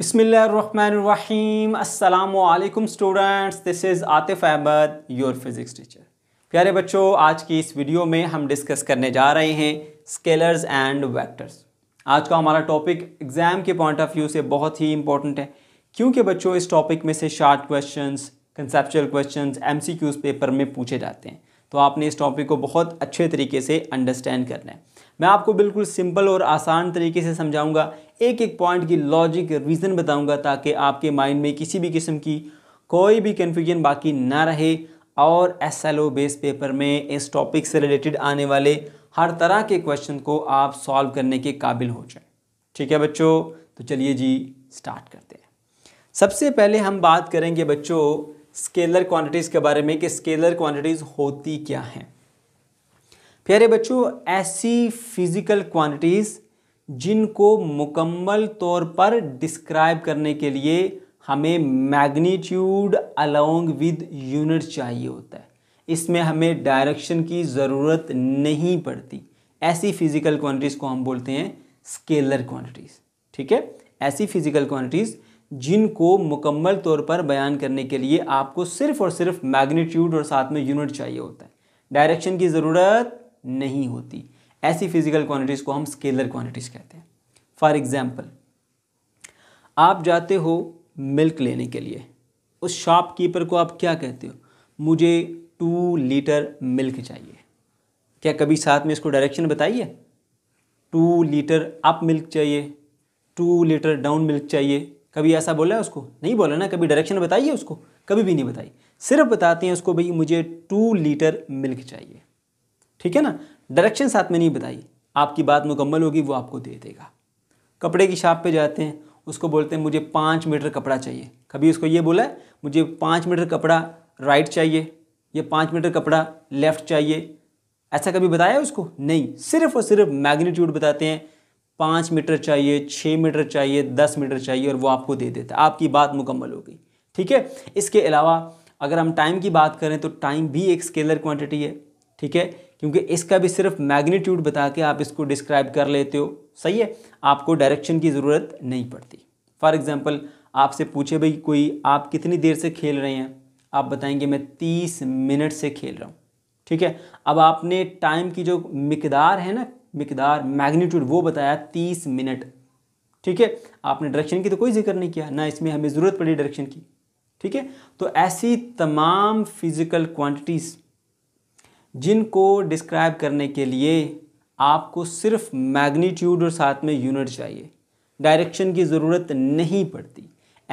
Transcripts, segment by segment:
बिसमीम students this is Atif Ahmad your physics teacher प्यारे बच्चों आज की इस वीडियो में हम डिस्कस करने जा रहे हैं स्केलर्स एंड वेक्टर्स आज का हमारा टॉपिक एग्ज़ाम के पॉइंट ऑफ व्यू से बहुत ही इंपॉर्टेंट है क्योंकि बच्चों इस टॉपिक में से शार्ट क्वेश्चन कंसेप्चुअल सी क्यूज पेपर में पूछे जाते हैं तो आपने इस टॉपिक को बहुत अच्छे तरीके से अंडरस्टैंड करना है मैं आपको बिल्कुल सिंपल और आसान तरीके से समझाऊंगा एक एक पॉइंट की लॉजिक रीज़न बताऊंगा ताकि आपके माइंड में किसी भी किस्म की कोई भी कन्फ्यूजन बाकी ना रहे और S L O base paper में इस टॉपिक से रिलेटेड आने वाले हर तरह के क्वेश्चन को आप सॉल्व करने के काबिल हो जाए ठीक है बच्चों तो चलिए जी स्टार्ट करते हैं सबसे पहले हम बात करेंगे बच्चों स्केलर क्वांटिटीज़ के बारे में कि स्केलर क्वांटिटीज़ होती क्या हैं प्यारे बच्चों ऐसी फिज़िकल क्वांटिटीज़ जिनको मुकम्मल तौर पर डिस्क्राइब करने के लिए हमें मैग्नीट्यूड अलोंग विद यूनिट चाहिए होता है इसमें हमें डायरेक्शन की ज़रूरत नहीं पड़ती ऐसी फिजिकल क्वांटिटीज़ को हम बोलते हैं स्केलर क्वांटिटीज़ ठीक है ऐसी फिजिकल क्वांटिटीज़ जिनको मुकम्मल तौर पर बयान करने के लिए आपको सिर्फ और सिर्फ मैग्नीट्यूड और साथ में यूनिट चाहिए होता है डायरेक्शन की ज़रूरत नहीं होती ऐसी फिजिकल क्वांटिटीज़ को हम स्केलर क्वांटिटीज़ कहते हैं फॉर एग्ज़ाम्पल आप जाते हो मिल्क लेने के लिए उस शॉपकीपर को आप क्या कहते हो मुझे टू लीटर मिल्क चाहिए क्या कभी साथ में इसको डायरेक्शन बताइए टू लीटर अप मिल्क चाहिए टू लीटर डाउन मिल्क चाहिए कभी ऐसा बोला है उसको नहीं बोला ना कभी डायरेक्शन बताइए उसको कभी भी नहीं बताई सिर्फ बताते हैं उसको भाई मुझे टू लीटर मिल्क चाहिए ठीक है ना डायरेक्शन साथ में नहीं बताई आपकी बात मुकम्मल होगी वो आपको दे देगा कपड़े की शॉप पे जाते हैं उसको बोलते हैं मुझे पाँच मीटर कपड़ा चाहिए कभी उसको ये बोला है मुझे पाँच मीटर कपड़ा राइट चाहिए या पाँच मीटर कपड़ा लेफ़्ट चाहिए ऐसा कभी बताया उसको नहीं सिर्फ और सिर्फ मैग्नीट्यूड बताते हैं पाँच मीटर चाहिए छः मीटर चाहिए दस मीटर चाहिए और वो आपको दे देता है आपकी बात मुकम्मल हो गई ठीक है इसके अलावा अगर हम टाइम की बात करें तो टाइम भी एक स्केलर क्वांटिटी है ठीक है क्योंकि इसका भी सिर्फ मैग्नीट्यूड बता के आप इसको डिस्क्राइब कर लेते हो सही है आपको डायरेक्शन की ज़रूरत नहीं पड़ती फॉर एग्ज़ाम्पल आपसे पूछे भाई कोई आप कितनी देर से खेल रहे हैं आप बताएंगे मैं तीस मिनट से खेल रहा हूँ ठीक है अब आपने टाइम की जो मकदार है ना मकदार मैग्नीट्यूड वो बताया तीस मिनट ठीक है आपने डायरेक्शन की तो कोई जिक्र नहीं किया ना इसमें हमें ज़रूरत पड़ी डायरेक्शन की ठीक है तो ऐसी तमाम फिज़िकल क्वांटिटीज़ जिनको डिस्क्राइब करने के लिए आपको सिर्फ मैग्नीट्यूड और साथ में यूनिट चाहिए डायरेक्शन की ज़रूरत नहीं पड़ती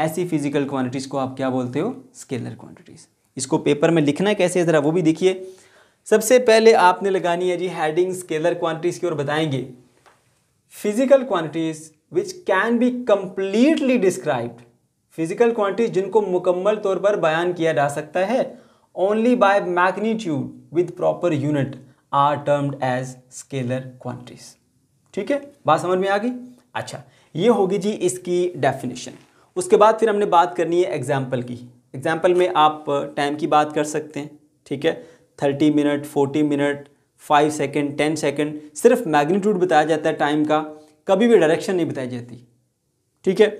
ऐसी फिजिकल क्वांटिटीज़ को आप क्या बोलते हो स्केलर क्वांटिटीज़ इसको पेपर में लिखना कैसे ज़रा वो भी देखिए सबसे पहले आपने लगानी है जी हैडिंग स्केलर क्वांटिटीज़ की ओर बताएंगे physical quantities which can be completely described physical quantities जिनको मुकम्मल तौर पर बयान किया जा सकता है only by magnitude with proper unit are termed as scalar quantities ठीक है बात समझ में आ गई अच्छा ये होगी जी इसकी डेफिनेशन उसके बाद फिर हमने बात करनी है एग्जाम्पल की एग्जाम्पल में आप टाइम uh, की बात कर सकते हैं ठीक है thirty minute forty minute five second ten second सिर्फ मैग्नीट्यूड बताया जाता है टाइम का कभी भी डायरेक्शन नहीं बताई जाती ठीक है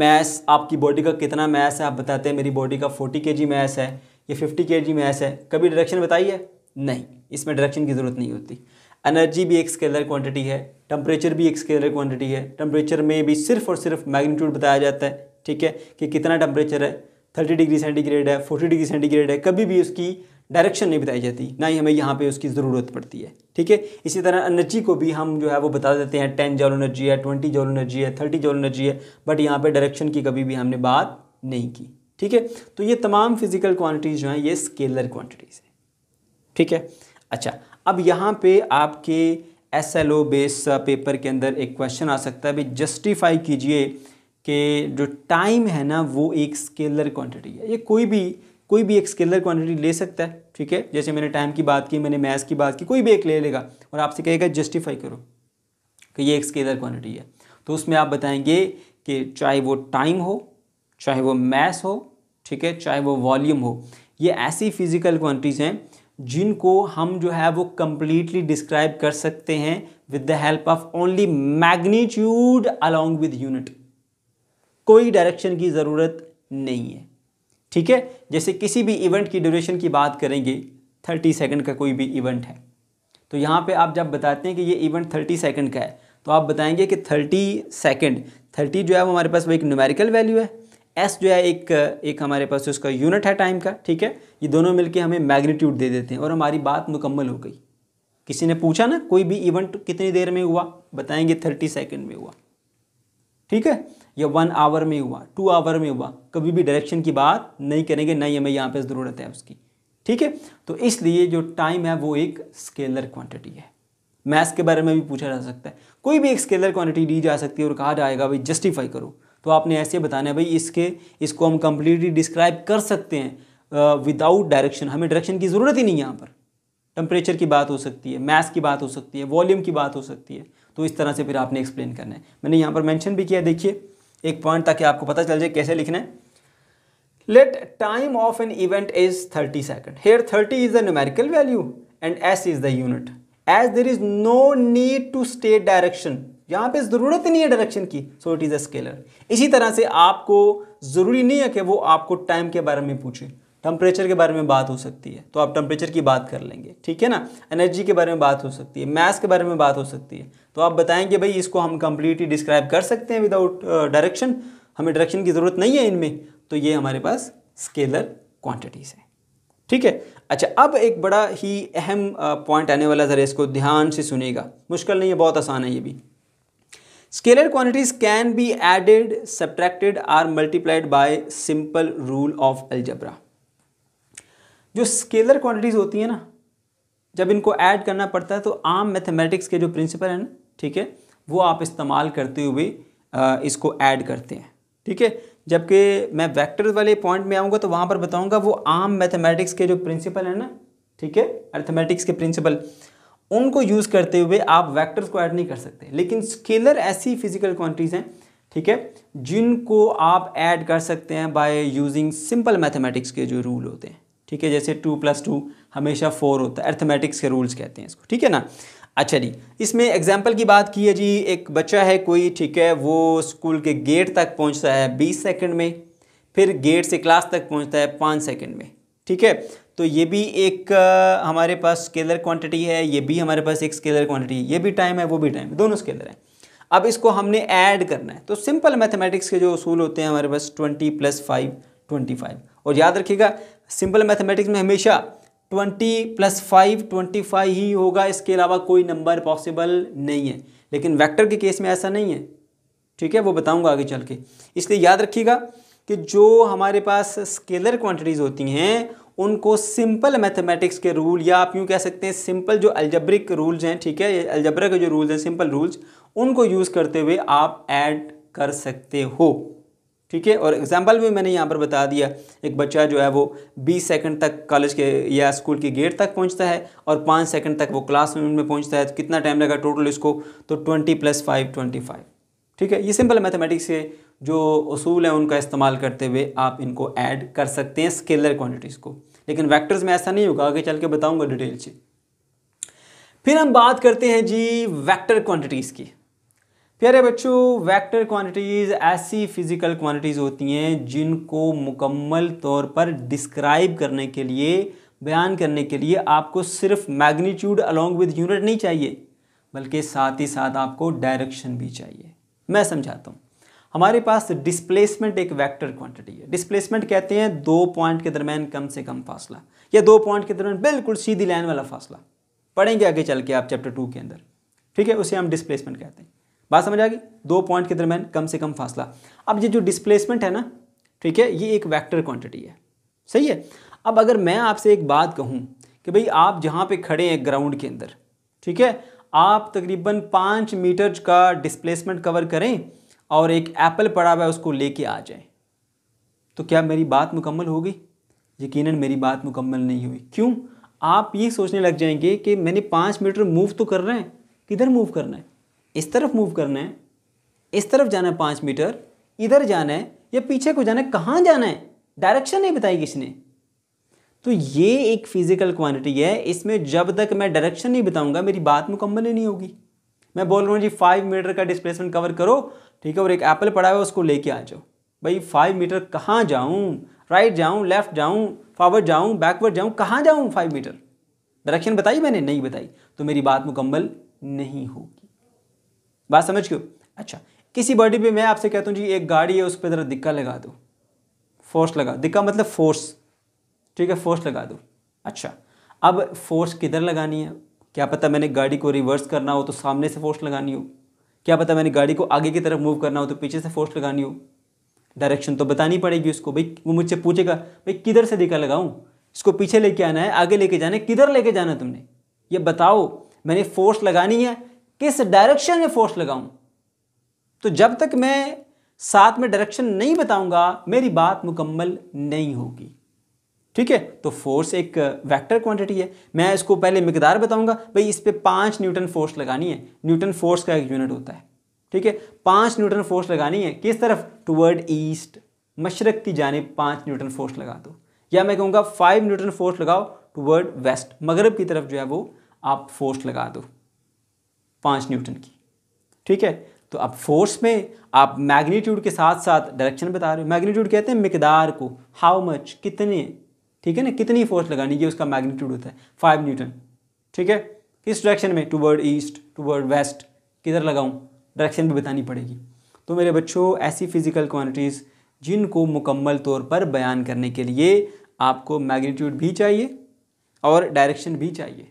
मैस आपकी बॉडी का कितना मैस है आप बताते हैं मेरी बॉडी का फोर्टी के जी मैस है कि 50 के जी मैस है कभी डायरेक्शन बताई है नहीं इसमें डायरेक्शन की ज़रूरत नहीं होती एनर्जी भी एक स्केलर क्वांटिटी है टेम्परेचर भी एक स्केलर क्वांटिटी है टेम्परेचर में भी सिर्फ और सिर्फ मैग्नीट्यूड बताया जाता है ठीक है कि कितना टेम्परेचर है थर्टी डिग्री सेंटीग्रेड है फोर्टी डिग्री सेंटीग्रेड है कभी भी उसकी डायरेक्शन नहीं बताई जाती ना ही हमें यहाँ पे उसकी ज़रूरत पड़ती है ठीक है इसी तरह एनर्जी को भी हम जो है वो बता देते हैं टेन जॉल एनर्जी है ट्वेंटी जॉल एनर्जी है थर्टी जॉल एनर्जी है बट यहाँ पे डायरेक्शन की कभी भी हमने बात नहीं की ठीक है तो ये तमाम फिजिकल क्वांटिटीज़ जो हैं ये स्केलर क्वांटिटीज़ हैं ठीक है अच्छा अब यहाँ पे आपके S L O base paper के अंदर एक क्वेश्चन आ सकता है भाई जस्टिफाई कीजिए कि जो टाइम है ना वो एक स्केलर क्वांटिटी है ये कोई भी कोई भी एक स्केलर क्वांटिटी ले सकता है ठीक है जैसे मैंने टाइम की बात की मैंने मैथ्स की बात की कोई भी एक ले लेगा और आपसे कहेगा जस्टिफाई करो कि ये एक स्केलर क्वांटिटी है तो उसमें आप बताएंगे कि चाहे वो टाइम हो चाहे वो मैथ्स हो ठीक है चाहे वो वॉल्यूम हो ये ऐसी फिजिकल क्वांटिटीज हैं जिनको हम जो है वो कंप्लीटली डिस्क्राइब कर सकते हैं with the help of only magnitude along with unit कोई डायरेक्शन की ज़रूरत नहीं है ठीक है जैसे किसी भी इवेंट की ड्यूरेशन की बात करेंगे थर्टी सेकेंड का कोई भी इवेंट है तो यहाँ पे आप जब बताते हैं कि ये इवेंट थर्टी सेकेंड का है तो आप बताएंगे कि थर्टी सेकेंड थर्टी जो है वो हमारे पास वो एक न्यूमेरिकल वैल्यू है एस जो है एक एक हमारे पास उसका यूनिट है टाइम का ठीक है ये दोनों मिलके हमें मैग्नीट्यूड दे देते हैं और हमारी बात मुकम्मल हो गई किसी ने पूछा ना कोई भी इवेंट कितनी देर में हुआ बताएंगे थर्टी सेकेंड में हुआ ठीक है या वन आवर में हुआ टू आवर में हुआ कभी भी डायरेक्शन की बात नहीं करेंगे नहीं हमें यहाँ पे ज़रूरत है उसकी ठीक है तो इसलिए जो टाइम है वो एक स्केलर क्वांटिटी है मैथ्स के बारे में भी पूछा जा सकता है कोई भी एक स्केलर क्वांटिटी दी जा सकती है और कहा जाएगा भाई जस्टिफाई करो तो आपने ऐसे बताना है भाई इसके इसको हम कम्प्लीटली डिस्क्राइब कर सकते हैं विदाउट डायरेक्शन हमें डायरेक्शन की ज़रूरत ही नहीं है यहाँ पर टेम्परेचर की बात हो सकती है मैथ की बात हो सकती है वॉल्यूम की बात हो सकती है तो इस तरह से फिर आपने एक्सप्लेन करना है मैंने यहाँ पर मैंशन भी किया देखिए एक पॉइंट ताकि आपको पता चल जाए कैसे लिखना है let time of an event is thirty second here thirty is the numerical value and S is the unit as there is no need to state direction यहाँ पे ज़रूरत नहीं है डायरेक्शन की so it is a scalar इसी तरह से आपको ज़रूरी नहीं है कि वो आपको टाइम के बारे में पूछे टेम्परेचर के बारे में बात हो सकती है तो आप टेम्परेचर की बात कर लेंगे ठीक है ना एनर्जी के बारे में बात हो सकती है मैथ्स के बारे में बात हो सकती है तो आप बताएंगे भाई इसको हम कम्प्लीटली डिस्क्राइब कर सकते हैं विदाउट डायरेक्शन uh, हमें डायरेक्शन की ज़रूरत नहीं है इनमें तो ये हमारे पास स्केलर क्वांटिटीज़ है ठीक है अच्छा अब एक बड़ा ही अहम पॉइंट uh, आने वाला ज़रा इसको ध्यान से सुनेगा मुश्किल नहीं है बहुत आसान है ये भी scalar quantities can be added subtracted or multiplied by simple rule of algebra. जो स्केलर क्वांटिटीज़ होती है ना जब इनको ऐड करना पड़ता है तो आम मैथमेटिक्स के जो प्रिंसिपल हैं ठीक है वो आप इस्तेमाल करते हुए इसको ऐड करते हैं ठीक है जबकि मैं वैक्टर वाले पॉइंट में आऊँगा तो वहाँ पर बताऊँगा वो आम मैथमेटिक्स के जो प्रिंसिपल हैं ना ठीक है अर्थमेटिक्स के प्रिंसिपल उनको यूज़ करते हुए आप वैक्टर्स को ऐड नहीं कर सकते लेकिन स्केलर ऐसी फिजिकल क्वांटिटीज़ हैं ठीक है जिनको आप ऐड कर सकते हैं बाय यूजिंग सिंपल मैथमेटिक्स के जो रूल होते हैं ठीक है जैसे टू प्लस टू हमेशा फोर होता है अर्थमेटिक्स के रूल्स कहते हैं इसको ठीक है ना अच्छा जी इसमें एग्जाम्पल की बात की है जी एक बच्चा है कोई ठीक है वो स्कूल के गेट तक पहुंचता है बीस सेकंड में फिर गेट से क्लास तक पहुंचता है पाँच सेकंड में ठीक है तो ये भी एक हमारे पास स्केलर क्वांटिटी है ये भी हमारे पास एक स्केलर क्वांटिटी है ये भी टाइम है वो भी टाइम है दोनों स्केलर है अब इसको हमने ऐड करना है तो सिंपल मैथमेटिक्स के जो असूल होते हैं हमारे पास twenty plus five twenty five और याद रखिएगा सिंपल मैथमेटिक्स में हमेशा twenty plus five twenty five ही होगा इसके अलावा कोई नंबर पॉसिबल नहीं है लेकिन वैक्टर के केस में ऐसा नहीं है ठीक है वो बताऊँगा आगे चल के इसलिए याद रखिएगा कि जो हमारे पास स्केलर क्वांटिटीज़ होती हैं उनको सिंपल मैथमेटिक्स के रूल या आप यूँ कह सकते हैं सिंपल जो अल्जब्रिक रूल्स हैं ठीक है अल्जब्रा के जो रूल्स हैं सिंपल रूल्स उनको यूज़ करते हुए आप ऐड कर सकते हो ठीक है और एग्जाम्पल भी मैंने यहाँ पर बता दिया एक बच्चा जो है वो 20 सेकंड तक कॉलेज के या स्कूल के गेट तक पहुँचता है और 5 सेकंड तक वो क्लासरूम में पहुँचता है तो कितना टाइम लगा टोटल इसको तो 20 प्लस फाइव ट्वेंटी फाइव ठीक है ये सिंपल मैथमेटिक्स के जो असूल हैं उनका इस्तेमाल करते हुए आप इनको ऐड कर सकते हैं स्केलर क्वांटिटीज़ को लेकिन वेक्टर्स में ऐसा नहीं होगा आगे चल के बताऊंगा डिटेल से फिर हम बात करते हैं जी वेक्टर क्वांटिटीज़ की प्यारे बच्चों वेक्टर क्वांटिटीज़ ऐसी फिज़िकल क्वांटिटीज़ होती हैं जिनको मुकम्मल तौर पर डिस्क्राइब करने के लिए बयान करने के लिए आपको सिर्फ मैग्नीट्यूड अलोंग विद यूनिट नहीं चाहिए बल्कि साथ ही साथ आपको डायरेक्शन भी चाहिए मैं समझाता हूँ हमारे पास डिस्प्लेसमेंट एक वेक्टर क्वांटिटी है डिस्प्लेसमेंट कहते हैं दो पॉइंट के दरमियान कम से कम फासला या दो पॉइंट के दरमियान बिल्कुल सीधी लाइन वाला फासला पढ़ेंगे आगे चल के आप चैप्टर टू के अंदर ठीक है उसे हम डिस्प्लेसमेंट कहते हैं बात समझ आ गई दो पॉइंट के दरमियान कम से कम फासला अब ये जो डिस्प्लेसमेंट है ना ठीक है ये एक वैक्टर क्वांटिटी है सही है अब अगर मैं आपसे एक बात कहूँ कि भाई आप जहाँ पे खड़े हैं ग्राउंड के अंदर ठीक है आप तकरीबन पाँच मीटर का डिस्प्लेसमेंट कवर करें और एक एप्पल पड़ा हुआ है उसको लेके आ जाएं तो क्या मेरी बात मुकम्मल होगी यकीनन मेरी बात मुकम्मल नहीं हुई क्यों आप ये सोचने लग जाएंगे कि मैंने पाँच मीटर मूव तो कर रहे हैं किधर मूव करना है इस तरफ मूव करना है इस तरफ जाना है पाँच मीटर इधर जाना है या पीछे को जाना है कहाँ जाना है डायरेक्शन नहीं बताई किसी ने तो ये एक फिज़िकल क्वांटिटी है इसमें जब तक मैं डायरेक्शन नहीं बताऊंगा मेरी बात मुकम्मल ही नहीं होगी मैं बोल रहा हूँ जी फाइव मीटर का डिस्प्लेसमेंट कवर करो ठीक है और एक एप्पल पड़ा हुआ है उसको लेके आ जाओ भाई फाइव मीटर कहाँ जाऊँ राइट जाऊँ लेफ्ट जाऊँ फॉरवर्ड जाऊँ बैकवर्ड जाऊँ कहाँ जाऊँ फाइव मीटर डायरेक्शन बताई मैंने नहीं बताई तो मेरी बात मुकम्मल नहीं होगी बात समझ क्यों अच्छा किसी बॉडी पे मैं आपसे कहता हूँ जी एक गाड़ी है उस पर ज़रा दिक्का लगा दो फोर्स लगा दिक्का मतलब फोर्स ठीक है फोर्स लगा दो अच्छा अब फोर्स किधर लगानी है क्या पता मैंने गाड़ी को रिवर्स करना हो तो सामने से फोर्स लगानी हो क्या पता मैंने गाड़ी को आगे की तरफ मूव करना हो तो पीछे से फोर्स लगानी हो डायरेक्शन तो बतानी पड़ेगी उसको भाई वो मुझसे पूछेगा भाई किधर से देखा लगाऊँ इसको पीछे लेके आना है आगे लेके जाना है किधर लेके जाना है तुमने ये बताओ मैंने फोर्स लगानी है किस डायरेक्शन में फोर्स लगाऊँ तो जब तक मैं साथ में डायरेक्शन नहीं बताऊंगा मेरी बात मुकम्मल नहीं होगी ठीक है तो फोर्स एक वेक्टर uh, क्वांटिटी है मैं इसको पहले मकदार बताऊंगा भाई इस पर पाँच न्यूटन फोर्स लगानी है न्यूटन फोर्स का एक यूनिट होता है ठीक है पाँच न्यूटन फोर्स लगानी है किस तरफ टूवर्ड ईस्ट मशरक की जानब पाँच न्यूटन फोर्स लगा दो या मैं कहूँगा फाइव न्यूटन फोर्स लगाओ टूवर्ड वेस्ट मगरब की तरफ जो है वो आप फोर्स लगा दो पाँच न्यूटन की ठीक है तो अब फोर्स में आप मैग्नीट्यूड के साथ साथ डायरेक्शन बता रहे हो मैग्नीट्यूड कहते हैं मकदार को हाउ मच कितने ठीक है ना कितनी फोर्स लगानी ये उसका मैग्नीट्यूड होता है फाइव न्यूटन ठीक है किस डायरेक्शन में टूवर्ड ईस्ट टूवर्ड वेस्ट किधर लगाऊँ डायरेक्शन भी बतानी पड़ेगी तो मेरे बच्चों ऐसी फिजिकल क्वान्टिटीज़ जिनको मुकम्मल तौर पर बयान करने के लिए आपको मैग्नीट्यूड भी चाहिए और डायरेक्शन भी चाहिए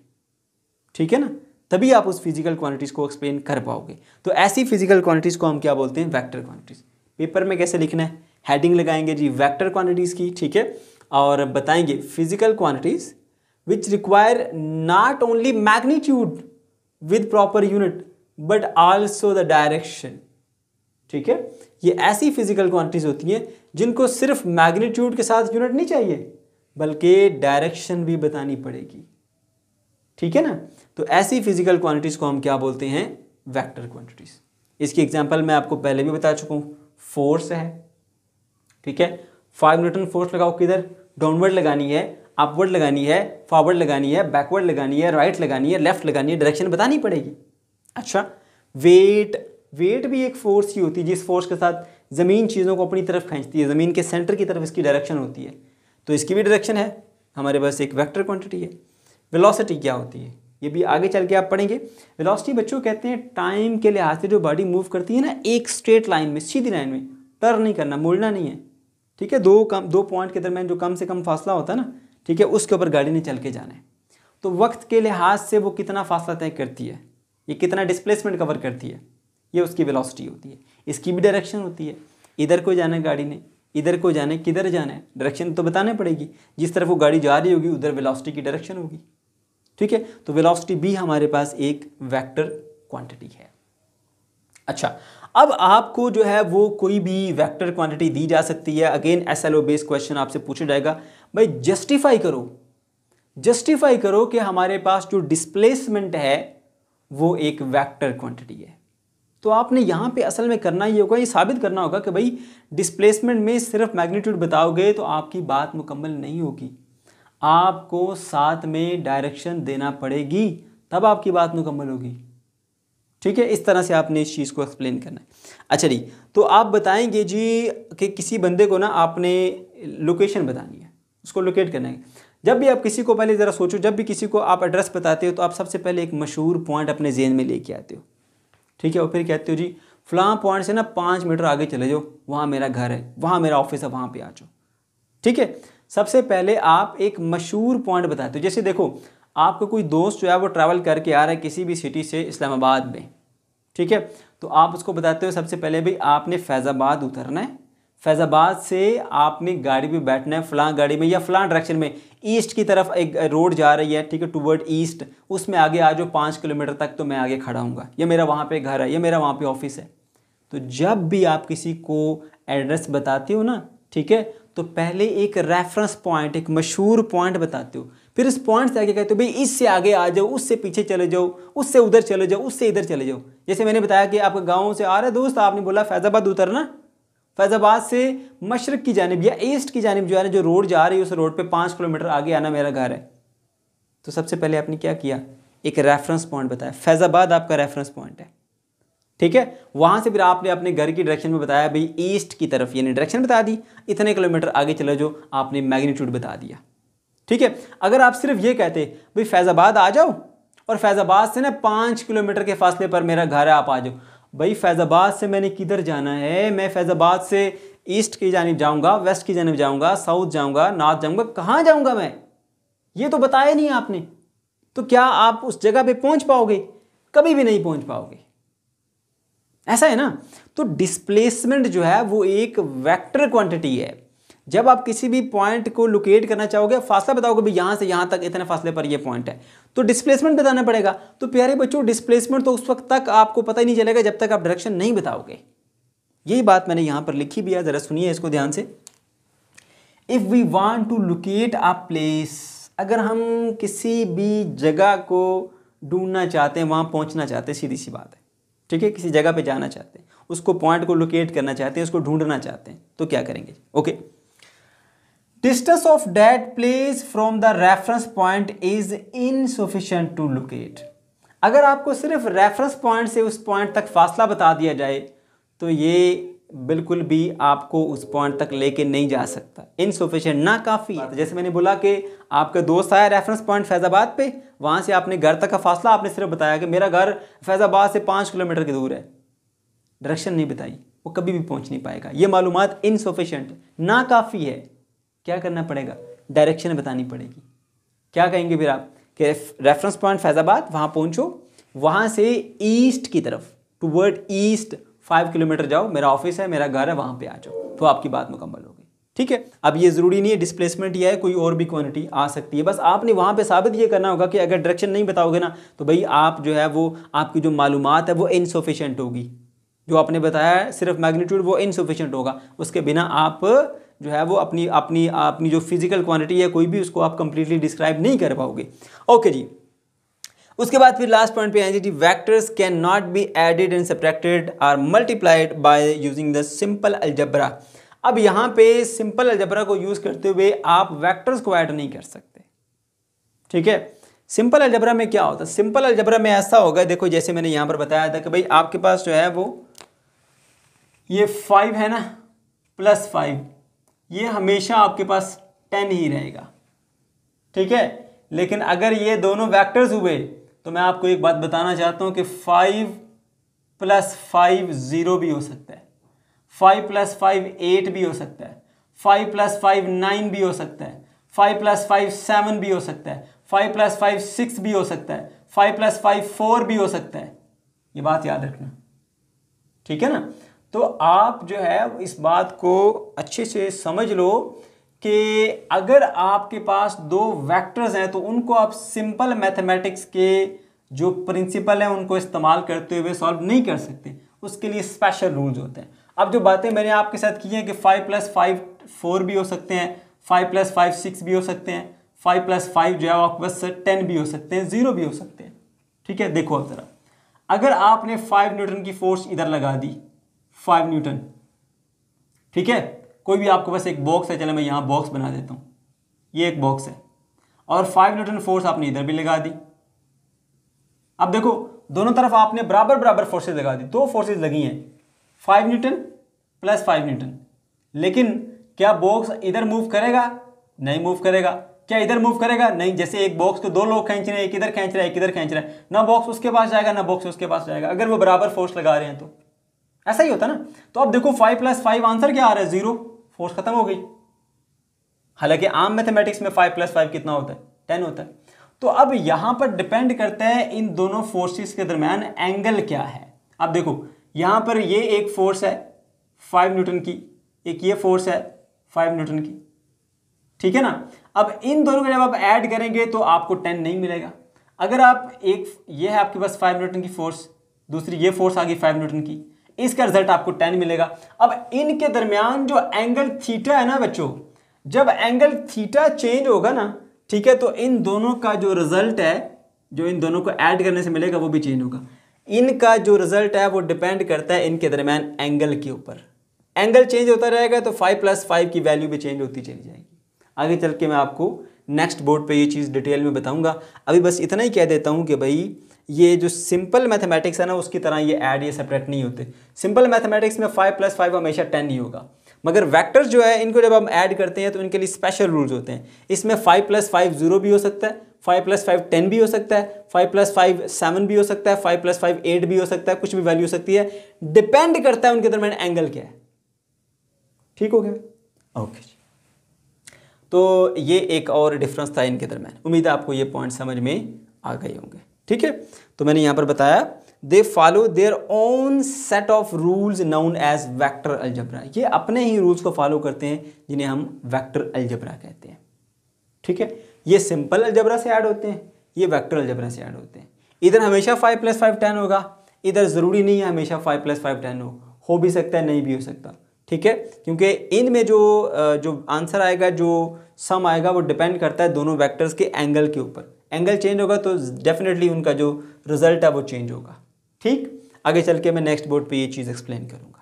ठीक है ना तभी आप उस फिजिकल क्वांटिटीज़ को एक्सप्लेन कर पाओगे तो ऐसी फिजिकल क्वांटिटीज़ को हम क्या बोलते हैं वेक्टर क्वांटिटीज़ पेपर में कैसे लिखना है हेडिंग लगाएंगे जी वेक्टर क्वांटिटीज़ की ठीक है और बताएंगे physical quantities which require not only magnitude with proper unit but also the direction ठीक है ये ऐसी फिजिकल क्वांटिटीज होती हैं जिनको सिर्फ मैग्नीट्यूड के साथ यूनिट नहीं चाहिए बल्कि डायरेक्शन भी बतानी पड़ेगी ठीक है ना तो ऐसी फिजिकल क्वांटिटीज को हम क्या बोलते हैं वेक्टर क्वांटिटीज इसकी एग्जांपल मैं आपको पहले भी बता चुका हूँ फोर्स है ठीक है फाइव न्यूटन फोर्स लगाओ किधर डाउनवर्ड लगानी है अपवर्ड लगानी है फॉरवर्ड लगानी है बैकवर्ड लगानी है राइट लगानी है लेफ्ट लगानी है डायरेक्शन बतानी पड़ेगी अच्छा वेट वेट भी एक फोर्स ही होती है जिस फोर्स के साथ ज़मीन चीज़ों को अपनी तरफ खींचती है ज़मीन के सेंटर की तरफ इसकी डायरेक्शन होती है तो इसकी भी डायरेक्शन है हमारे पास एक वेक्टर क्वांटिटी है वेलोसिटी क्या होती है ये भी आगे चल के आप पढ़ेंगे वेलोसिटी बच्चों कहते हैं टाइम के लिहाज से जो बॉडी मूव करती है ना एक स्ट्रेट लाइन में सीधी लाइन में टर्न नहीं करना मुड़ना नहीं है ठीक है दो कम दो पॉइंट के दरमियान जो कम से कम फासला होता है ना ठीक है उसके ऊपर गाड़ी ने चल के जाना है तो वक्त के लिहाज से वो कितना फासला तय करती है ये कितना डिस्प्लेसमेंट कवर करती है ये उसकी वेलोसिटी होती है इसकी भी डायरेक्शन होती है इधर को जाना है गाड़ी ने इधर को जाने किधर जाना है डायरेक्शन तो बताने पड़ेगी जिस तरफ वो गाड़ी जा रही होगी उधर वेलोसिटी की डायरेक्शन होगी ठीक है तो वेलोसिटी भी हमारे पास एक वेक्टर क्वांटिटी है अच्छा अब आपको जो है वो कोई भी वेक्टर क्वांटिटी दी जा सकती है again S L O based question आपसे पूछा जाएगा भाई जस्टिफाई करो जस्टिफाई करो कि हमारे पास जो डिस्प्लेसमेंट है वो एक वेक्टर क्वांटिटी है तो आपने यहाँ पे असल में करना ही होगा ये साबित करना होगा कि भाई डिस्प्लेसमेंट में सिर्फ मैग्नीट्यूड बताओगे तो आपकी बात मुकम्मल नहीं होगी आपको साथ में डायरेक्शन देना पड़ेगी तब आपकी बात मुकम्मल होगी ठीक है इस तरह से आपने इस चीज़ को एक्सप्लेन करना है अच्छा जी तो आप बताएंगे जी कि किसी बंदे को ना आपने लोकेशन बतानी है उसको लोकेट करना है जब भी आप किसी को पहले ज़रा सोचो जब भी किसी को आप एड्रेस बताते हो तो आप सबसे पहले एक मशहूर पॉइंट अपने जेन में लेके आते हो ठीक है और फिर कहते हो जी फलां पॉइंट से ना पाँच मीटर आगे चले जाओ वहाँ मेरा घर है वहाँ मेरा ऑफिस है वहाँ पर आ जाओ ठीक है सबसे पहले आप एक मशहूर पॉइंट बताते हो जैसे देखो आपका कोई दोस्त जो है वो ट्रैवल करके आ रहा है किसी भी सिटी से इस्लामाबाद में ठीक है तो आप उसको बताते हो सबसे पहले भाई आपने फैज़ाबाद उतरना है फैज़ाबाद से आपने गाड़ी में बैठना है फ़लाँ गाड़ी में या फ़लाँ डायरेक्शन में ईस्ट की तरफ एक रोड जा रही है ठीक है टूवर्ड ईस्ट उसमें आगे आ जाओ पाँच किलोमीटर तक तो मैं आगे खड़ा हूँ या मेरा वहाँ पर घर है या मेरा वहाँ पर ऑफिस है तो जब भी आप किसी को एड्रेस बताते हो ना ठीक है तो पहले एक रेफरेंस पॉइंट एक मशहूर पॉइंट बताते हो फिर उस पॉइंट से आगे कहते हो तो भाई इससे आगे आ जाओ उससे पीछे चले जाओ उससे उधर चले जाओ उससे इधर चले जाओ जैसे मैंने बताया कि आपका गाँव से आ रहे दोस्त आपने बोला फैज़ाबाद उतरना फैज़ाबाद से मशरक़ की जानब या ईस्ट की जानब जो है ना जो रोड जा रही है उस रोड पर पाँच किलोमीटर आगे आना मेरा घर है तो सबसे पहले आपने क्या किया एक रेफरेंस पॉइंट बताया फैज़ाबाद आपका रेफरेंस पॉइंट है ठीक है वहाँ से फिर आपने अपने घर की डायरेक्शन में बताया भाई ईस्ट की तरफ यानी डायरेक्शन बता दी इतने किलोमीटर आगे चले जो आपने मैग्नीट्यूड बता दिया ठीक है अगर आप सिर्फ ये कहते भाई फैज़ाबाद आ जाओ और फैज़ाबाद से ना पाँच किलोमीटर के फासले पर मेरा घर है आप आ जाओ भाई फैज़ाबाद से मैंने किधर जाना है मैं फैज़ाबाद से ईस्ट की जानब जाऊँगा वेस्ट की जानब जाऊँगा साउथ जाऊँगा नॉर्थ जाऊँगा कहाँ जाऊँगा मैं ये तो बताया नहीं आपने तो क्या आप उस जगह पर पहुँच पाओगे कभी भी नहीं पहुँच पाओगे ऐसा है ना तो डिस्प्लेसमेंट जो है वो एक वेक्टर क्वांटिटी है जब आप किसी भी पॉइंट को लोकेट करना चाहोगे फासला बताओगे भी यहाँ से यहाँ तक इतने फासले पर ये पॉइंट है तो डिस्प्लेसमेंट बताना पड़ेगा तो प्यारे बच्चों डिस्प्लेसमेंट तो उस वक्त तक आपको पता ही नहीं चलेगा जब तक आप डायरेक्शन नहीं बताओगे यही बात मैंने यहाँ पर लिखी भी है ज़रा सुनिए इसको ध्यान से if we want to locate a place अगर हम किसी भी जगह को ढूंढना चाहते हैं वहाँ पहुँचना चाहते हैं सीधी सी बात है ठीक है किसी जगह पर जाना चाहते हैं उसको पॉइंट को लोकेट करना चाहते हैं उसको ढूंढना चाहते हैं तो क्या करेंगे okay okay. Of that place from the reference point is in insufficient to locate अगर आपको सिर्फ रेफरेंस पॉइंट से उस पॉइंट तक फासला बता दिया जाए तो ये बिल्कुल भी आपको उस पॉइंट तक लेके नहीं जा सकता सफिशेंट ना काफ़ी है जैसे मैंने बोला कि आपका दोस्त आया रेफरेंस पॉइंट फैज़ाबाद पे वहाँ से आपने घर तक का फासला आपने सिर्फ बताया कि मेरा घर फैज़ाबाद से पाँच किलोमीटर की दूर है डायरेक्शन नहीं बताई वो कभी भी पहुँच नहीं पाएगा ये मालूम ना काफ़ी है क्या करना पड़ेगा डायरेक्शन बतानी पड़ेगी क्या कहेंगे फिर आप कि रेफरेंस पॉइंट फैज़ाबाद वहाँ पहुँचो वहाँ से ईस्ट की तरफ toward east five kilometre जाओ मेरा ऑफिस है मेरा घर है वहाँ पे आ जाओ तो आपकी बात मुकम्मल होगी ठीक है अब ये ज़रूरी नहीं है डिस्प्लेसमेंट या है कोई और भी क्वांटिटी आ सकती है बस आपने वहाँ पे साबित ये करना होगा कि अगर डायरेक्शन नहीं बताओगे ना तो भाई आप जो है वो आपकी जो मालूम है वो इनसफिशेंट होगी जो आपने बताया है सिर्फ मैग्नीट्यूड वो इनसफिशेंट होगा उसके बिना आप जो है वो अपनी अपनी अपनी जो फिजिकल क्वांटिटी है कोई भी उसको आप कंप्लीटली डिस्क्राइब नहीं कर पाओगे ओके जी उसके बाद फिर लास्ट पॉइंट पे आएंगे जी vectors can not be added and subtracted or multiplied by using the simple algebra अब यहाँ पे सिंपल अलजबरा को यूज़ करते हुए आप वैक्टर्स को ऐड नहीं कर सकते ठीक है सिंपल अलजबरा में क्या होता है सिंपल अलजबरा में ऐसा होगा देखो जैसे मैंने यहाँ पर बताया था कि भाई आपके पास जो है वो ये फाइव है ना प्लस फाइव ये हमेशा आपके पास टेन ही रहेगा ठीक है लेकिन अगर ये दोनों वेक्टर्स हुए तो मैं आपको एक बात बताना चाहता हूँ कि फाइव प्लस फाइव ज़ीरो भी हो सकता है फाइव प्लस फाइव एट भी हो सकता है फाइव प्लस फाइव नाइन भी हो सकता है फाइव प्लस फाइव सेवन भी हो सकता है फाइव प्लस फाइव सिक्स भी हो सकता है फाइव प्लस फाइव फोर भी हो सकता है ये बात याद रखना ठीक है ना तो आप जो है इस बात को अच्छे से समझ लो कि अगर आपके पास दो वेक्टर्स हैं तो उनको आप सिंपल मैथमेटिक्स के जो प्रिंसिपल हैं उनको इस्तेमाल करते हुए सॉल्व नहीं कर सकते उसके लिए स्पेशल रूल्स होते हैं अब जो बातें मैंने आपके साथ की हैं कि फाइव प्लस फाइव फोर भी हो सकते हैं फाइव प्लस फाइव सिक्स भी हो सकते हैं फाइव प्लस फाइव जो है आपके पास टेन भी हो सकते हैं ज़ीरो भी हो सकते हैं ठीक है देखो अब ज़रा अगर आपने फाइव न्यूटन की फोर्स इधर लगा दी फाइव न्यूटन ठीक है कोई भी आपको बस एक बॉक्स है चले मैं यहाँ बॉक्स बना देता हूँ ये एक बॉक्स है और फाइव न्यूटन फोर्स आपने इधर भी लगा दी अब देखो दोनों तरफ आपने बराबर बराबर फोर्सेज लगा दी दो फोर्सेज लगी हैं five newton plus five newton लेकिन क्या बॉक्स इधर मूव करेगा नहीं मूव करेगा क्या इधर मूव करेगा नहीं जैसे एक बॉक्स को दो लोग खींच रहे हैं एक इधर खींच रहा है एक इधर खींच रहा है ना बॉक्स उसके पास जाएगा ना बॉक्स उसके पास जाएगा अगर वो बराबर फोर्स लगा रहे हैं तो ऐसा ही होता है ना तो अब देखो फाइव प्लस फाइव आंसर क्या आ रहा है जीरो फोर्स खत्म हो गई हालांकि आम मैथमेटिक्स में फाइव प्लस फाइव कितना होता है टेन होता है तो अब यहां पर डिपेंड करते हैं इन दोनों फोर्सेस के दरमियान एंगल क्या है अब देखो यहां पर ये एक फोर्स है फाइव न्यूटन की एक ये फोर्स है फाइव न्यूटन की ठीक है ना अब इन दोनों को जब आप ऐड करेंगे तो आपको टेन नहीं मिलेगा अगर आप एक ये है आपके पास फाइव न्यूटन की फोर्स दूसरी ये फोर्स आ गई फाइव न्यूटन की इसका रिजल्ट आपको टेन मिलेगा अब इनके दरमियान जो एंगल थीटा है ना बच्चों जब एंगल थीटा चेंज होगा ना ठीक है तो इन दोनों का जो रिजल्ट है जो इन दोनों को ऐड करने से मिलेगा वो भी चेंज होगा इनका जो रिजल्ट है वो डिपेंड करता है इनके दरमियान एंगल के ऊपर एंगल चेंज होता रहेगा तो फाइव प्लस फाइव की वैल्यू भी चेंज होती चली जाएगी आगे चल के मैं आपको नेक्स्ट बोर्ड पे ये चीज़ डिटेल में बताऊंगा अभी बस इतना ही कह देता हूँ कि भाई ये जो सिंपल मैथमेटिक्स है ना उसकी तरह ये ऐड ये सेपरेट नहीं होते सिंपल मैथमेटिक्स में फाइव प्लस फाइव हमेशा टेन ही होगा मगर वेक्टर्स जो है इनको जब हम ऐड करते हैं तो इनके लिए स्पेशल रूल्स होते हैं इसमें फाइव प्लस फाइव जीरो भी हो सकता है फाइव प्लस फाइव टेन भी हो सकता है फाइव प्लस फाइव सेवन भी हो सकता है फाइव प्लस फाइव एट भी हो सकता है कुछ भी वैल्यू हो सकती है डिपेंड करता है उनके दरमियान एंगल क्या है ठीक हो गया ओके तो ये एक और डिफरेंस था इनके दरमियान उम्मीद है आपको ये पॉइंट समझ में आ गए होंगे ठीक है तो मैंने यहां पर बताया they follow their own set of rules known as vector algebra ये अपने ही रूल्स को फॉलो करते हैं जिन्हें हम वैक्टर अल्जबरा कहते हैं ठीक है ये सिंपल अल्जबरा से ऐड होते हैं ये वैक्टर अल्जबरा से ऐड होते हैं इधर हमेशा फाइव प्लस फाइव टेन होगा इधर ज़रूरी नहीं है हमेशा फाइव प्लस फाइव टेन हो हो भी सकता है नहीं भी हो सकता ठीक है क्योंकि इनमें जो जो आंसर आएगा जो सम आएगा वो डिपेंड करता है दोनों वैक्टर्स के एंगल के ऊपर एंगल चेंज होगा तो डेफिनेटली उनका जो रिजल्ट है वो चेंज होगा ठीक आगे चल के मैं नेक्स्ट बोर्ड पे ये चीज़ एक्सप्लेन करूँगा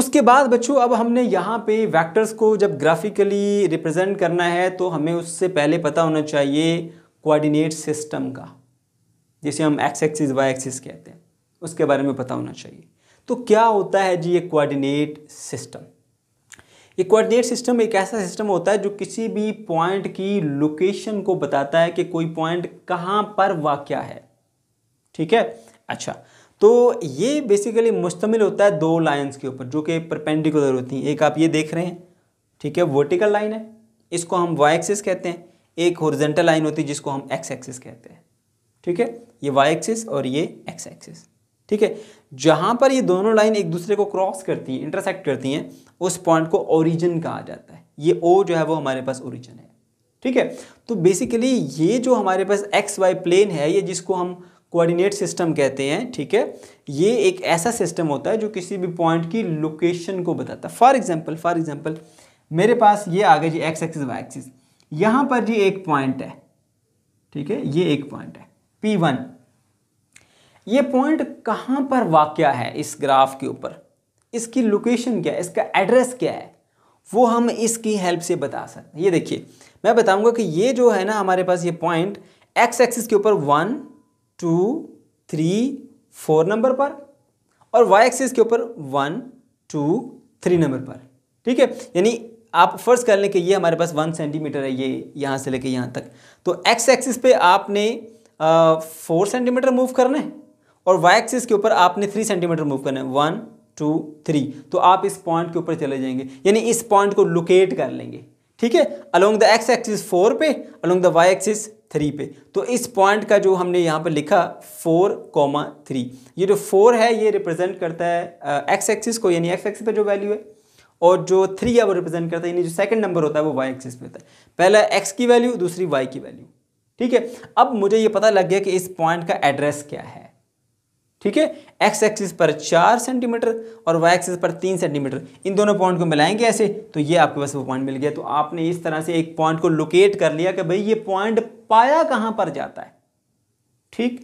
उसके बाद बच्चों अब हमने यहाँ पे वेक्टर्स को जब ग्राफिकली रिप्रेजेंट करना है तो हमें उससे पहले पता होना चाहिए कोऑर्डिनेट सिस्टम का जिसे हम एक्स एक्सिस वाई एक्सिस कहते हैं उसके बारे में पता होना चाहिए तो क्या होता है जी ये कोऑर्डिनेट सिस्टम ये कोऑर्डिनेट सिस्टम एक ऐसा सिस्टम होता है जो किसी भी पॉइंट की लोकेशन को बताता है कि कोई पॉइंट कहाँ पर वाक्य है ठीक है अच्छा तो ये बेसिकली मुश्तमिल होता है दो लाइन्स के ऊपर जो कि परपेंडिकुलर होती हैं एक आप ये देख रहे हैं ठीक है वर्टिकल लाइन है इसको हम वाई एक्सिस कहते हैं एक हॉर्जेंटल लाइन होती है जिसको हम एक्स एक्सिस कहते हैं ठीक है ये वाई एक्सिस और ये एक्स एक्सिस ठीक है जहाँ पर ये दोनों लाइन एक दूसरे को क्रॉस करती हैं इंटरसेक्ट करती हैं उस पॉइंट को ओरिजिन कहा जाता है ये ओ जो है वो हमारे पास ओरिजिन है ठीक है तो बेसिकली ये जो हमारे पास एक्स वाई प्लेन है ये जिसको हम कोऑर्डिनेट सिस्टम कहते हैं ठीक है ये एक ऐसा सिस्टम होता है जो किसी भी पॉइंट की लोकेशन को बताता है फॉर एग्जाम्पल फॉर एग्जाम्पल मेरे पास ये आ गया जी एक्स एक्सिस वाई एक्सिस यहाँ पर जी एक पॉइंट है ठीक है ये एक पॉइंट है पी वन ये पॉइंट कहाँ पर वाक़ है इस ग्राफ के ऊपर इसकी लोकेशन क्या है इसका एड्रेस क्या है वो हम इसकी हेल्प से बता सकते ये देखिए मैं बताऊंगा कि ये जो है ना हमारे पास ये पॉइंट एक्स एक्सिस के ऊपर one two three four number पर और वाई एक्सिस के ऊपर वन टू थ्री नंबर पर ठीक है यानी आप फर्स्ट कर लें कि ये हमारे पास वन सेंटीमीटर है ये यहाँ से लेके यहाँ तक तो एक्स एक्सिस पे आपने फोर सेंटीमीटर मूव करना है और वाई एक्सिस के ऊपर आपने थ्री सेंटीमीटर मूव करना है वन टू थ्री तो आप इस पॉइंट के ऊपर चले जाएंगे यानी इस पॉइंट को लोकेट कर लेंगे ठीक है along the X axis four पे along the Y axis three पे तो इस पॉइंट का जो हमने यहाँ पर लिखा फोर कॉमा थ्री ये जो फोर है ये रिप्रेजेंट करता है एक्स uh, एक्सिस को यानी एक्स एक्सिस पे जो वैल्यू है और जो थ्री है वो रिप्रेजेंट करता है यानी जो सेकंड नंबर होता है वो वाई एक्सिस पे होता है पहला एक्स की वैल्यू दूसरी वाई की वैल्यू ठीक है अब मुझे ये पता लग गया कि इस पॉइंट का एड्रेस क्या है ठीक है एक्स एक्सिस पर चार सेंटीमीटर और वाई एक्सिस पर तीन सेंटीमीटर इन दोनों पॉइंट को मिलाएंगे ऐसे तो ये आपके पास वो पॉइंट मिल गया तो आपने इस तरह से एक पॉइंट को लोकेट कर लिया कि भाई ये पॉइंट पाया कहाँ पर जाता है ठीक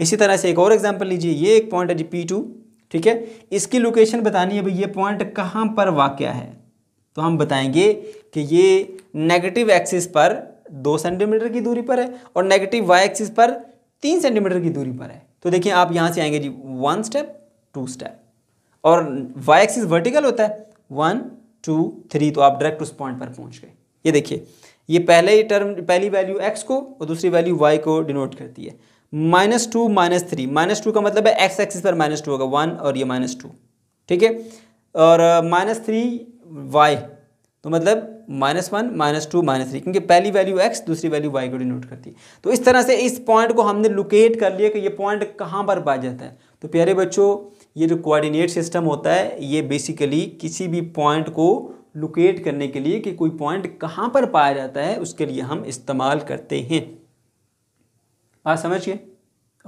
इसी तरह से एक और एग्जाम्पल लीजिए ये एक पॉइंट है जी पी टू ठीक है इसकी लोकेशन बतानी है भाई ये पॉइंट कहाँ पर वाक्य है तो हम बताएंगे कि ये नेगेटिव एक्सिस पर दो सेंटीमीटर की दूरी पर है और नेगेटिव वाई एक्सिस पर तीन सेंटीमीटर की दूरी पर है तो देखिए आप यहाँ से आएंगे जी वन स्टेप टू स्टेप और वाई एक्सिस वर्टिकल होता है वन टू थ्री तो आप डायरेक्ट उस पॉइंट पर पहुँच गए ये देखिए ये पहले ही टर्म पहली वैल्यू एक्स को और दूसरी वैल्यू वाई को डिनोट करती है minus two minus three minus two का मतलब है एक्स एक्सिस पर माइनस टू होगा वन और ये माइनस टू ठीक है और माइनस थ्री वाई तो मतलब minus one minus two minus three क्योंकि पहली वैल्यू एक्स दूसरी वैल्यू वाई को डिनोट करती है तो इस तरह से इस पॉइंट को हमने लोकेट कर लिया कि ये पॉइंट कहाँ पर पाया जाता है तो प्यारे बच्चों ये जो कोऑर्डिनेट सिस्टम होता है ये बेसिकली किसी भी पॉइंट को लोकेट करने के लिए कि कोई पॉइंट कहाँ पर पाया जाता है उसके लिए हम इस्तेमाल करते हैं बात समझिए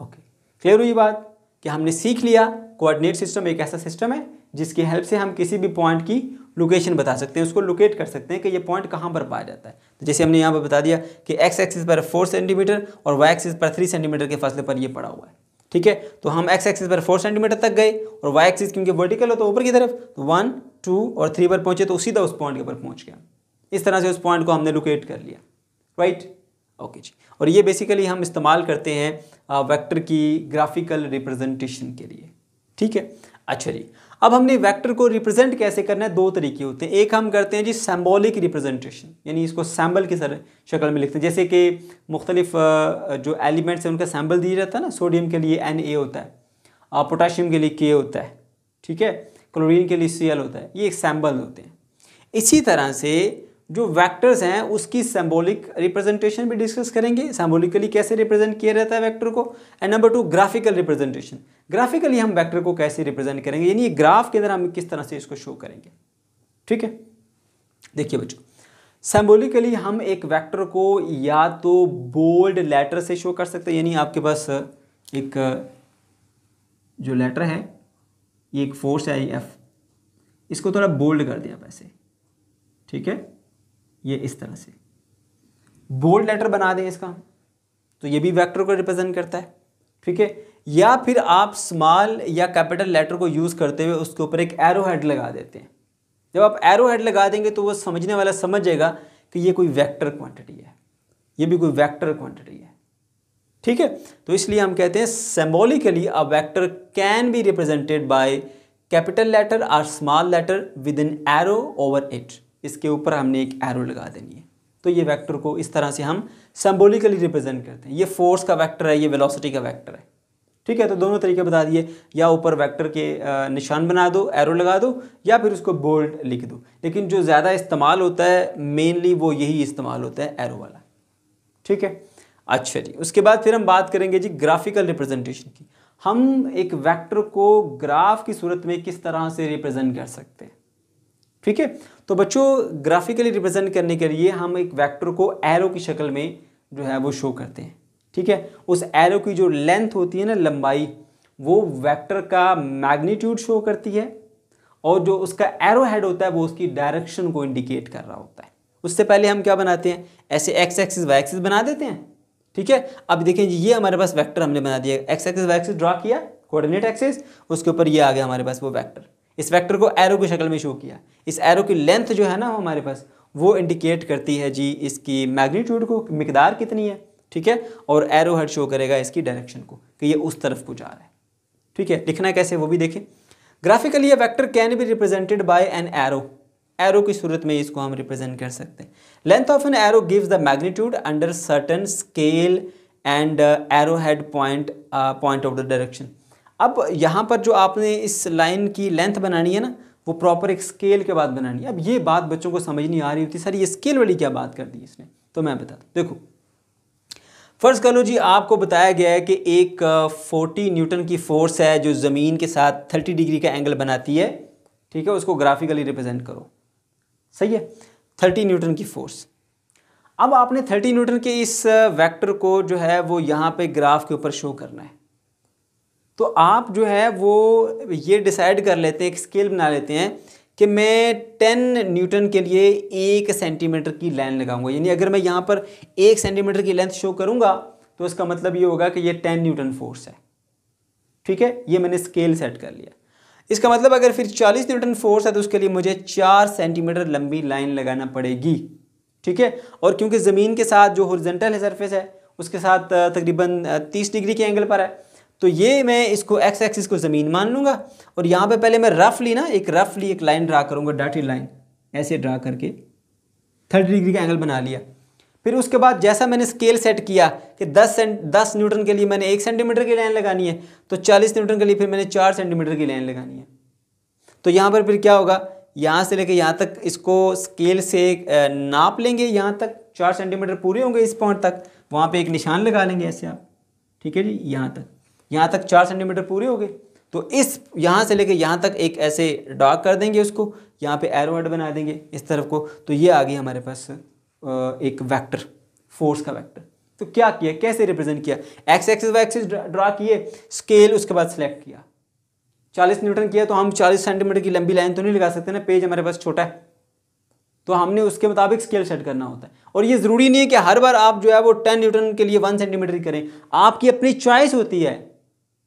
ओके क्लियर हुई बात कि हमने सीख लिया कोऑर्डिनेट सिस्टम एक ऐसा सिस्टम है जिसकी हेल्प से हम किसी भी पॉइंट की लोकेशन बता सकते हैं उसको लोकेट कर सकते हैं कि ये पॉइंट कहाँ पर पाया जाता है तो जैसे हमने यहाँ पर बता दिया कि एक्स एक्सिस पर फोर सेंटीमीटर और वाई एक्सिस पर थ्री सेंटीमीटर के फासले पर ये पड़ा हुआ है ठीक है तो हम एक्स एक्सिस पर फोर सेंटीमीटर तक गए और वाई एक्सिस क्योंकि वर्टिकल हो तो ऊपर की तरफ तो वन टू और थ्री पर पहुँचे तो सीधा उस पॉइंट के ऊपर पहुँच गया इस तरह से उस पॉइंट को हमने लोकेट कर लिया राइट ओके जी और ये बेसिकली हम इस्तेमाल करते हैं वैक्टर की ग्राफिकल रिप्रेजेंटेशन के लिए ठीक है अच्छा जी अब हमने वेक्टर को रिप्रेजेंट कैसे करना है दो तरीके होते हैं एक हम करते हैं जी सैम्बोलिक रिप्रेजेंटेशन यानी इसको सैम्बल की सर शक्ल में लिखते हैं जैसे कि मुख्तलिफ जो एलिमेंट्स हैं उनका सैम्बल दिया जाता है ना सोडियम के लिए एन ए होता है और पोटाशियम के लिए के होता है ठीक है क्लोरीन के लिए सी एल होता है ये एक सैम्बल होते हैं इसी तरह से जो वेक्टर्स हैं उसकी सेम्बोलिक रिप्रेजेंटेशन भी डिस्कस करेंगे सिम्बॉलिकली कैसे रिप्रेजेंट किया रहता है वेक्टर को and number two graphical representation graphically हम वेक्टर को कैसे रिप्रेजेंट करेंगे यानी ग्राफ के अंदर हम किस तरह से इसको शो करेंगे ठीक है देखिए बच्चों सेम्बोलिकली हम एक वैक्टर को या तो बोल्ड लेटर से शो कर सकते हैं यानी आपके पास एक जो लेटर है ये एक फोर्स है एफ इसको थोड़ा बोल्ड कर दिया वैसे ठीक है ये इस तरह से बोल्ड लेटर बना दें इसका तो ये भी वेक्टर को रिप्रेजेंट करता है ठीक है या फिर आप स्मॉल या कैपिटल लेटर को यूज़ करते हुए उसके ऊपर एक एरो हेड लगा देते हैं जब आप एरो हेड लगा देंगे तो वो समझने वाला समझ जाएगा कि ये कोई वेक्टर क्वांटिटी है ये भी कोई वेक्टर क्वांटिटी है ठीक है तो इसलिए हम कहते हैं symbolically a vector can be represented by capital letter or small letter with in arrow over it इसके ऊपर हमने एक एरो लगा देनी है तो ये वेक्टर को इस तरह से हम सिम्बोलिकली रिप्रेजेंट करते हैं ये फोर्स का वेक्टर है ये वेलोसिटी का वेक्टर है ठीक है तो दोनों तरीके बता दिए या ऊपर वेक्टर के निशान बना दो एरो लगा दो या फिर उसको बोल्ड लिख दो लेकिन जो ज़्यादा इस्तेमाल होता है मेनली वो यही इस्तेमाल होता है एरो वाला ठीक है अच्छा जी उसके बाद फिर हम बात करेंगे जी ग्राफिकल रिप्रेजेंटेशन की हम एक वेक्टर को ग्राफ की सूरत में किस तरह से रिप्रेजेंट कर सकते हैं ठीक है तो बच्चों ग्राफिकली रिप्रेजेंट करने के लिए हम एक वेक्टर को एरो की शक्ल में जो है वो शो करते हैं ठीक है उस एरो की जो लेंथ होती है ना लंबाई वो वेक्टर का मैग्नीट्यूड शो करती है और जो उसका एरो हेड होता है वो उसकी डायरेक्शन को इंडिकेट कर रहा होता है उससे पहले हम क्या बनाते हैं ऐसे एक्स एक्सिस वाई एक्सिस बना देते हैं ठीक है अब देखें ये हमारे पास वेक्टर हमने बना दिया X axis Y axis draw किया कोऑर्डिनेट एक्सिस उसके ऊपर ये आ गया हमारे पास वो वेक्टर इस वेक्टर को एरो की शक्ल में शो किया इस एरो की लेंथ जो है ना हमारे पास वो इंडिकेट करती है जी इसकी मैग्नीट्यूड को मकदार कितनी है ठीक है और एरो हेड शो करेगा इसकी डायरेक्शन को कि ये उस तरफ को जा रहा है ठीक है लिखना कैसे वो भी देखें ग्राफिकली ये vector can be represented by an arrow arrow की सूरत में इसको हम रिप्रेजेंट कर सकते हैं length of an arrow gives the magnitude under certain scale and arrow head point point of the direction अब यहाँ पर जो आपने इस लाइन की लेंथ बनानी है ना वो प्रॉपर एक स्केल के बाद बनानी है अब ये बात बच्चों को समझ नहीं आ रही होती सर ये स्केल वाली क्या बात कर दी इसने तो मैं बता दूँ देखो फ़र्ज़ कर लो जी आपको बताया गया है कि एक 40 न्यूटन की फ़ोर्स है जो ज़मीन के साथ 30 डिग्री का एंगल बनाती है ठीक है उसको ग्राफिकली रिप्रेजेंट करो सही है थर्टी न्यूटन की फ़ोर्स अब आपने थर्टी न्यूटन के इस वैक्टर को जो है वो यहाँ पर ग्राफ के ऊपर शो करना है तो आप जो है वो ये डिसाइड कर लेते हैं एक स्केल बना लेते हैं कि मैं टेन न्यूटन के लिए एक सेंटीमीटर की लाइन लगाऊंगा यानी अगर मैं यहाँ पर एक सेंटीमीटर की लेंथ शो करूँगा तो इसका मतलब ये होगा कि ये टेन न्यूटन फोर्स है ठीक है ये मैंने स्केल सेट कर लिया इसका मतलब अगर फिर चालीस न्यूटन फोर्स है तो उसके लिए मुझे चार सेंटीमीटर लंबी लाइन लगाना पड़ेगी ठीक है और क्योंकि ज़मीन के साथ जो हॉरिजेंटल है सरफेस है उसके साथ तकरीबन तीस डिग्री के एंगल पर है तो ये मैं इसको एक्स एक्सिस को ज़मीन मान लूँगा और यहाँ पे पहले मैं रफली ना एक रफली एक लाइन ड्रा करूँगा डाटी लाइन ऐसे ड्रा करके थर्टी डिग्री का एंगल बना लिया फिर उसके बाद जैसा मैंने स्केल सेट किया कि दस सेंट दस न्यूटन के लिए मैंने एक सेंटीमीटर की लाइन लगानी है तो चालीस न्यूटन के लिए फिर मैंने चार सेंटीमीटर की लाइन लगानी है तो यहाँ पर फिर क्या होगा यहाँ से लेकर यहाँ तक इसको स्केल से नाप लेंगे यहाँ तक चार सेंटीमीटर पूरे होंगे इस पॉइंट तक वहाँ पे एक निशान लगा लेंगे ऐसे आप ठीक है जी यहाँ तक यहाँ तक चार सेंटीमीटर पूरे हो गए तो इस यहाँ से लेके यहाँ तक एक ऐसे डार्क कर देंगे उसको यहाँ पे एरो हेड बना देंगे इस तरफ को तो ये आ गई हमारे पास एक वैक्टर फोर्स का वैक्टर तो क्या किया कैसे रिप्रेजेंट किया X axis Y axis draw किए स्केल उसके बाद सेलेक्ट किया चालीस न्यूटन किया तो हम चालीस सेंटीमीटर की लंबी लाइन तो नहीं लगा सकते ना पेज हमारे पास छोटा है तो हमने उसके मुताबिक स्केल सेट करना होता है और ये ज़रूरी नहीं है कि हर बार आप जो है वो टेन न्यूटन के लिए वन सेंटीमीटर करें आपकी अपनी चॉइस होती है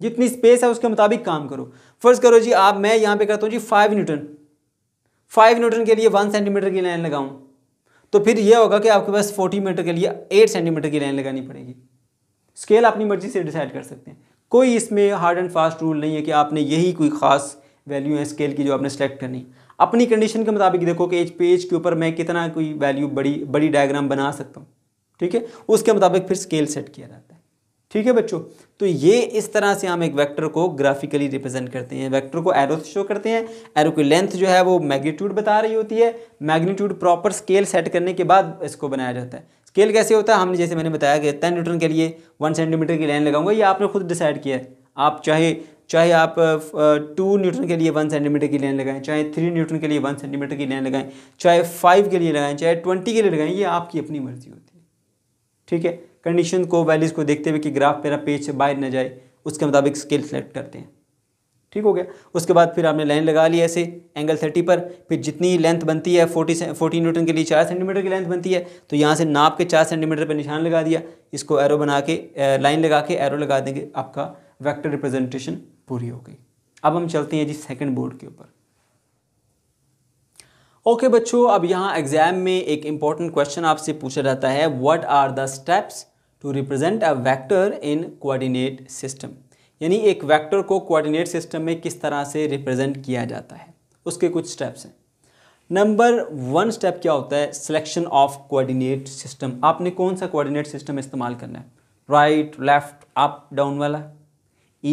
जितनी स्पेस है उसके मुताबिक काम करो फर्ज करो जी आप मैं यहाँ पे करता हूँ जी फाइव न्यूटन फाइव न्यूटन के लिए वन सेंटीमीटर की लाइन लगाऊँ तो फिर यह होगा कि आपके पास फोर्टी मीटर के लिए एट सेंटीमीटर की लाइन लगानी पड़ेगी स्केल अपनी मर्जी से डिसाइड कर सकते हैं कोई इसमें हार्ड एंड फास्ट रूल नहीं है कि आपने यही कोई खास वैल्यू है स्केल की जो आपने सेलेक्ट करनी अपनी कंडीशन के मुताबिक देखो कि एज पेज के ऊपर मैं कितना कोई वैल्यू बड़ी बड़ी डायग्राम बना सकता हूँ ठीक है उसके मुताबिक फिर स्केल सेट किया जाता है ठीक है बच्चों तो ये इस तरह से हम एक वेक्टर को ग्राफिकली रिप्रेजेंट करते हैं वेक्टर को एरो से शो करते हैं एरो की लेंथ जो है वो मैग्नीट्यूड बता रही होती है मैग्नीट्यूड प्रॉपर स्केल सेट करने के बाद इसको बनाया जाता है स्केल कैसे होता है हमने जैसे मैंने बताया कि टेन न्यूटन के लिए वन सेंटीमीटर की लाइन लगाऊंगा ये आपने खुद डिसाइड किया है आप चाहे चाहे आप टू न्यूटन के लिए वन सेंटीमीटर की लाइन लगाएं चाहे थ्री न्यूटन के लिए वन सेंटीमीटर की लाइन लगाएं चाहे फाइव के लिए लगाएं चाहे ट्वेंटी के लिए लगाएं ये आपकी अपनी मर्जी होती है ठीक है कंडीशन को वैल्यूज़ को देखते हुए कि ग्राफ मेरा पेज से बाहर न जाए उसके मुताबिक स्केल सेलेक्ट करते हैं ठीक हो गया उसके बाद फिर आपने लाइन लगा ली ऐसे एंगल थर्टी पर फिर जितनी लेंथ बनती है फोर्टी फोर्टी न्यूटन के लिए चार सेंटीमीटर की लेंथ बनती है तो यहाँ से नाप के चार सेंटीमीटर पर निशान लगा दिया इसको एरो बना के लाइन लगा के एरो लगा देंगे आपका वैक्टर रिप्रेजेंटेशन पूरी हो गई अब हम चलते हैं जी सेकेंड बोर्ड के ऊपर ओके okay, बच्चों अब यहाँ एग्ज़ाम में एक इम्पॉर्टेंट क्वेश्चन आपसे पूछा जाता है what are the steps to represent a vector in coordinate system यानी एक वैक्टर को कोआर्डिनेट सिस्टम में किस तरह से रिप्रेजेंट किया जाता है उसके कुछ स्टेप्स हैं नंबर वन स्टेप क्या होता है सिलेक्शन ऑफ कोऑर्डिनेट सिस्टम आपने कौन सा कोऑर्डिनेट सिस्टम इस्तेमाल करना है राइट लेफ्ट अप डाउन वाला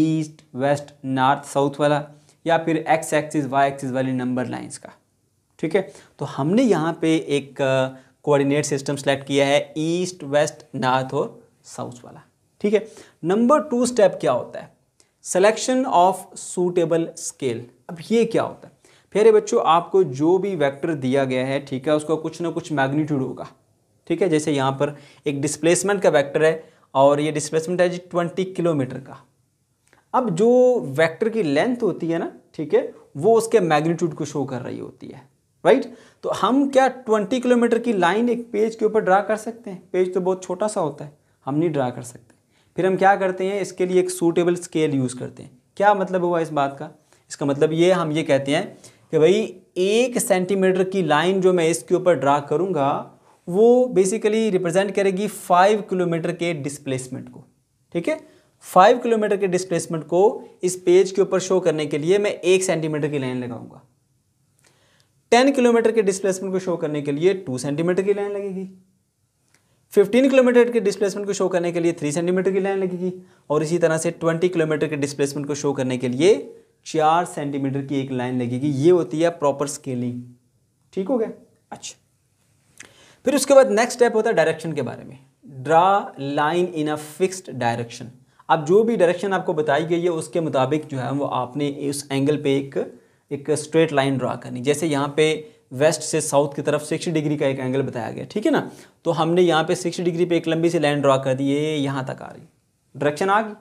ईस्ट वेस्ट नॉर्थ साउथ वाला या फिर एक्स एक्सिस वाई एक्सिस वाली नंबर लाइंस का ठीक है तो हमने यहाँ पे एक कोऑर्डिनेट सिस्टम सेलेक्ट किया है ईस्ट वेस्ट नॉर्थ और साउथ वाला ठीक है नंबर टू स्टेप क्या होता है सिलेक्शन ऑफ सूटेबल स्केल अब ये क्या होता है फिर बच्चों आपको जो भी वेक्टर दिया गया है ठीक है उसका कुछ ना कुछ मैग्नीट्यूड होगा ठीक है जैसे यहाँ पर एक डिस्प्लेसमेंट का वेक्टर है और ये डिस्प्लेसमेंट है जी ट्वेंटी किलोमीटर का अब जो वेक्टर की लेंथ होती है ना ठीक है वो उसके मैग्नीट्यूड को शो कर रही होती है राइट तो हम क्या ट्वेंटी किलोमीटर की लाइन एक पेज के ऊपर ड्रा कर सकते हैं पेज तो बहुत छोटा सा होता है हम नहीं ड्रा कर सकते फिर हम क्या करते हैं इसके लिए एक सूटेबल स्केल यूज़ करते हैं क्या मतलब हुआ इस बात का इसका मतलब ये हम ये कहते हैं कि भाई एक सेंटीमीटर की लाइन जो मैं इसके ऊपर ड्रा करूँगा वो बेसिकली रिप्रेजेंट करेगी फाइव किलोमीटर के डिस्प्लेसमेंट को ठीक है फाइव किलोमीटर के डिस्प्लेसमेंट को इस पेज के ऊपर शो करने के लिए मैं एक सेंटीमीटर की लाइन लगाऊंगा टेन किलोमीटर के डिस्प्लेसमेंट को शो करने के लिए टू सेंटीमीटर की लाइन लगेगी 15 किलोमीटर के डिस्प्लेसमेंट को शो करने के लिए 3 सेंटीमीटर की लाइन लगेगी और इसी तरह से 20 किलोमीटर के डिस्प्लेसमेंट को शो करने के लिए 4 सेंटीमीटर की एक लाइन लगेगी ये होती है प्रॉपर स्केलिंग ठीक हो गया अच्छा फिर उसके बाद नेक्स्ट स्टेप होता है डायरेक्शन के बारे में draw line in a fixed direction अब जो भी डायरेक्शन आपको बताई गई है उसके मुताबिक जो है वो आपने उस एंगल पर एक एक स्ट्रेट लाइन ड्रा करनी जैसे यहाँ पे वेस्ट से साउथ की तरफ 60 डिग्री का एक एंगल बताया गया ठीक है ना तो हमने यहाँ पे 60 डिग्री पे एक लंबी सी लाइन ड्रॉ कर दी ये यहाँ तक आ रही डायरेक्शन आ गई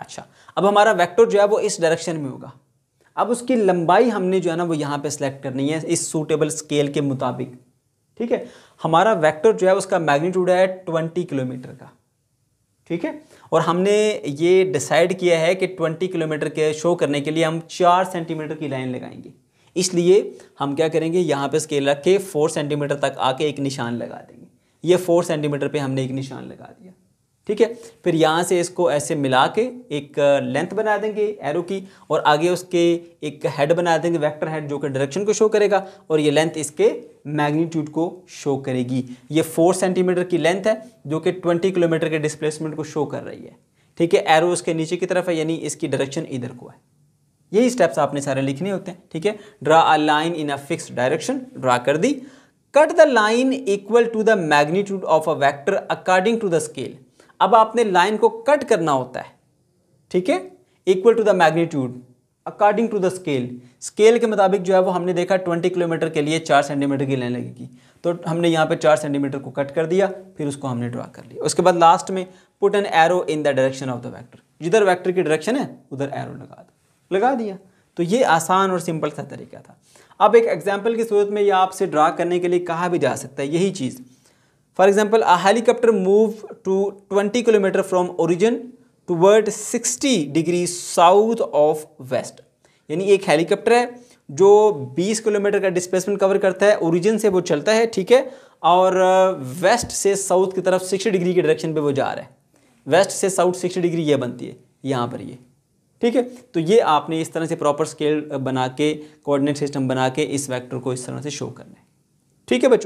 अच्छा अब हमारा वेक्टर जो है वो इस डायरेक्शन में होगा अब उसकी लंबाई हमने जो है ना वो यहाँ पे सेलेक्ट करनी है इस सूटेबल स्केल के मुताबिक ठीक है हमारा वेक्टर जो है उसका मैग्नीट्यूड है ट्वेंटी किलोमीटर का ठीक है और हमने ये डिसाइड किया है कि ट्वेंटी किलोमीटर के शो करने के लिए हम चार सेंटीमीटर की लाइन लगाएंगे इसलिए हम क्या करेंगे यहाँ पे स्केल रख के फोर सेंटीमीटर तक आके एक निशान लगा देंगे ये फोर सेंटीमीटर पे हमने एक निशान लगा दिया ठीक है फिर यहाँ से इसको ऐसे मिला के एक लेंथ बना देंगे एरो की और आगे उसके एक हेड बना देंगे वेक्टर हेड जो कि डायरेक्शन को शो करेगा और ये लेंथ इसके मैग्नीट्यूड को शो करेगी ये फोर सेंटीमीटर की लेंथ है जो कि ट्वेंटी किलोमीटर के डिस्प्लेसमेंट को शो कर रही है ठीक है एरो उसके नीचे की तरफ है यानी इसकी डायरेक्शन इधर को है यही स्टेप्स आपने सारे लिखने होते हैं ठीक है draw a line in a fix direction draw कर दी cut the line equal to the magnitude of a vector according to the scale अब आपने लाइन को कट करना होता है ठीक है equal to the magnitude according to the scale scale के मुताबिक जो है वो हमने देखा ट्वेंटी किलोमीटर के लिए चार सेंटीमीटर की लाइन लगेगी तो हमने यहाँ पे चार सेंटीमीटर को कट कर दिया फिर उसको हमने ड्रा कर लिया उसके बाद लास्ट में put an arrow in the direction of the vector जिधर वैक्टर की डायरेक्शन है उधर एरो लगा दो लगा दिया तो ये आसान और सिंपल सा तरीका था अब एक एग्जाम्पल की सूरत में यह आपसे ड्रा करने के लिए कहा भी जा सकता है यही चीज़ for example a helicopter move to twenty kilometre from origin toward sixty degree south of west यानी एक हेलीकॉप्टर है जो 20 किलोमीटर का डिस्प्लेसमेंट कवर करता है ओरिजिन से वो चलता है ठीक है और वेस्ट uh, से साउथ की तरफ 60 डिग्री के डायरेक्शन पे वो जा रहा है वेस्ट से साउथ 60 डिग्री ये बनती है यहाँ पर ये ठीक है तो ये आपने इस तरह से प्रॉपर स्केल बना के कोऑर्डिनेट सिस्टम बना के इस वेक्टर को इस तरह से शो करना है ठीक है बच्चों